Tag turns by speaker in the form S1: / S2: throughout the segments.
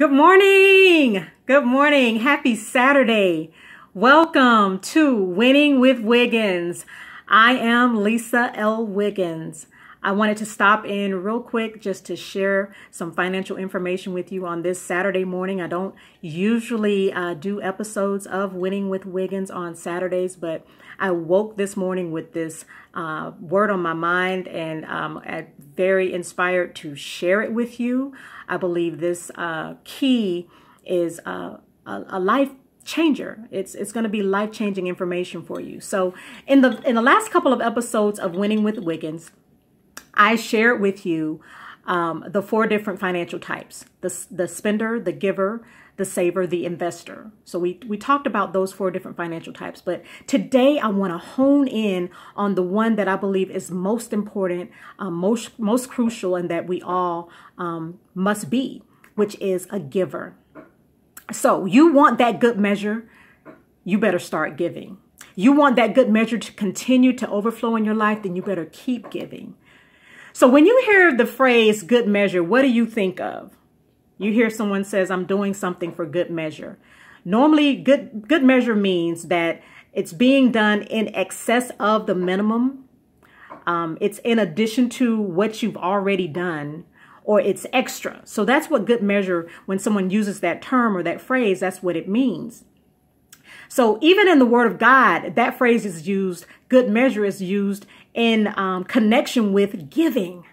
S1: Good morning. Good morning. Happy Saturday. Welcome to Winning with Wiggins. I am Lisa L. Wiggins. I wanted to stop in real quick just to share some financial information with you on this Saturday morning. I don't usually uh, do episodes of Winning with Wiggins on Saturdays, but I woke this morning with this uh, word on my mind and I'm um, very inspired to share it with you. I believe this uh, key is uh, a, a life changer. It's it's going to be life-changing information for you. So, in the in the last couple of episodes of Winning with Wiggins, I shared with you um, the four different financial types, the, the spender, the giver, the saver, the investor. So we, we talked about those four different financial types, but today I want to hone in on the one that I believe is most important, uh, most, most crucial, and that we all um, must be, which is a giver. So you want that good measure, you better start giving. You want that good measure to continue to overflow in your life, then you better keep giving. So when you hear the phrase good measure, what do you think of? You hear someone says, I'm doing something for good measure. Normally, good, good measure means that it's being done in excess of the minimum. Um, it's in addition to what you've already done or it's extra. So that's what good measure, when someone uses that term or that phrase, that's what it means. So even in the word of God, that phrase is used, good measure is used in um, connection with giving.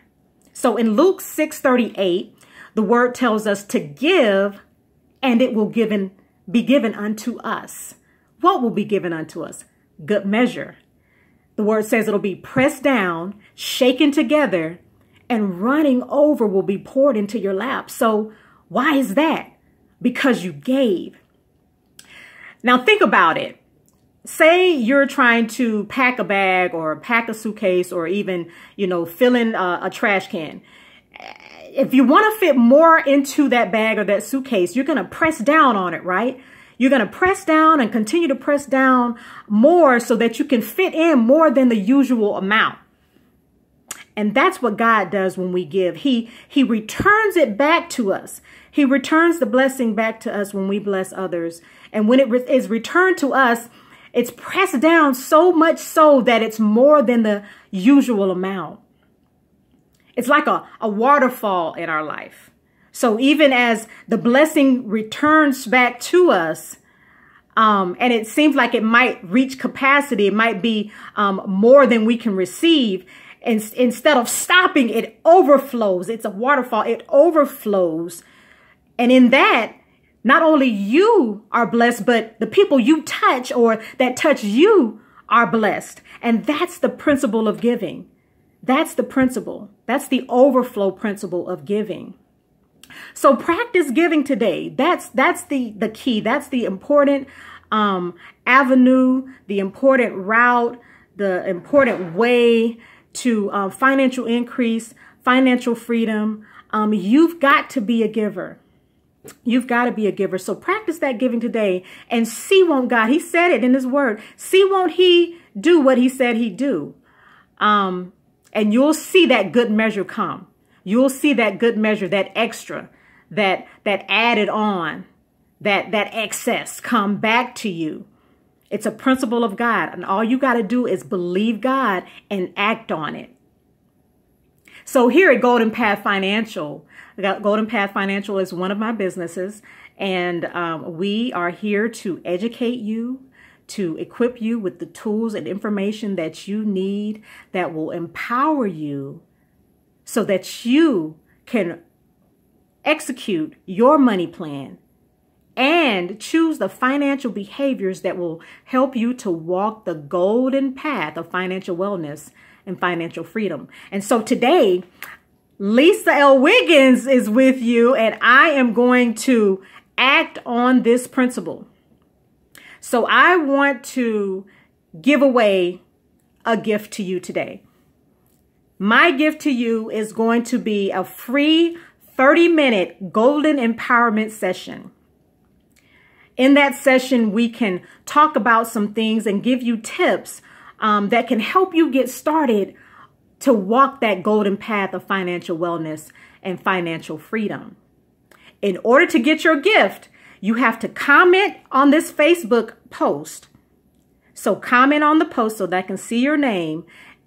S1: So in Luke 6:38, the word tells us to give and it will given be given unto us. What will be given unto us? Good measure. The word says it'll be pressed down, shaken together, and running over will be poured into your lap. So why is that? Because you gave. Now think about it. Say you're trying to pack a bag or pack a suitcase or even, you know, fill in a, a trash can. If you want to fit more into that bag or that suitcase, you're going to press down on it, right? You're going to press down and continue to press down more so that you can fit in more than the usual amount. And that's what God does when we give. He, he returns it back to us. He returns the blessing back to us when we bless others. And when it re is returned to us, it's pressed down so much so that it's more than the usual amount. It's like a, a waterfall in our life. So even as the blessing returns back to us, um, and it seems like it might reach capacity, it might be um, more than we can receive. And instead of stopping, it overflows. It's a waterfall. It overflows and in that, not only you are blessed, but the people you touch or that touch you are blessed. And that's the principle of giving. That's the principle. That's the overflow principle of giving. So practice giving today. That's that's the the key. That's the important um, avenue, the important route, the important way to uh, financial increase, financial freedom. Um, you've got to be a giver. You've got to be a giver. So practice that giving today and see won't God, he said it in his word, see won't he do what he said he would do. Um, and you'll see that good measure come. You'll see that good measure, that extra, that, that added on, that, that excess come back to you. It's a principle of God. And all you got to do is believe God and act on it. So here at Golden Path Financial, Golden Path Financial is one of my businesses, and um, we are here to educate you, to equip you with the tools and information that you need that will empower you so that you can execute your money plan and choose the financial behaviors that will help you to walk the golden path of financial wellness and financial freedom. And so today, Lisa L. Wiggins is with you, and I am going to act on this principle. So I want to give away a gift to you today. My gift to you is going to be a free 30 minute golden empowerment session. In that session, we can talk about some things and give you tips um, that can help you get started to walk that golden path of financial wellness and financial freedom. In order to get your gift, you have to comment on this Facebook post. So comment on the post so that I can see your name.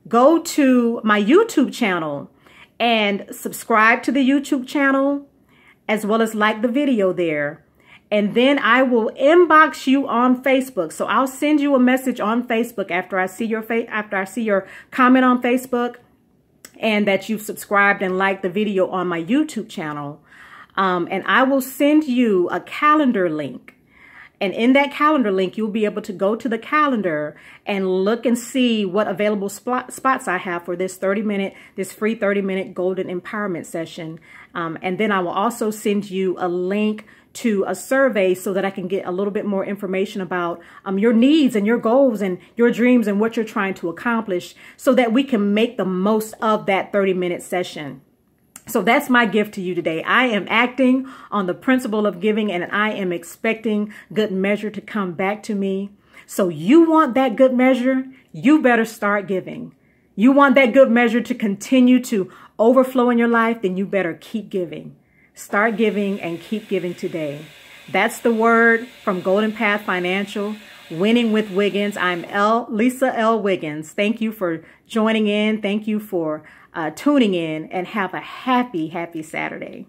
S1: Go to my YouTube channel and subscribe to the YouTube channel as well as like the video there and then I will inbox you on Facebook. So I'll send you a message on Facebook after I see your face, after I see your comment on Facebook and that you've subscribed and liked the video on my YouTube channel. Um, and I will send you a calendar link. And in that calendar link, you'll be able to go to the calendar and look and see what available spot, spots I have for this 30 minute, this free 30 minute golden empowerment session. Um, and then I will also send you a link to a survey so that I can get a little bit more information about um, your needs and your goals and your dreams and what you're trying to accomplish so that we can make the most of that 30 minute session. So that's my gift to you today. I am acting on the principle of giving and I am expecting good measure to come back to me. So you want that good measure? You better start giving. You want that good measure to continue to overflow in your life? Then you better keep giving. Start giving and keep giving today. That's the word from Golden Path Financial, Winning with Wiggins. I'm L, Lisa L. Wiggins. Thank you for joining in. Thank you for uh, tuning in and have a happy, happy Saturday.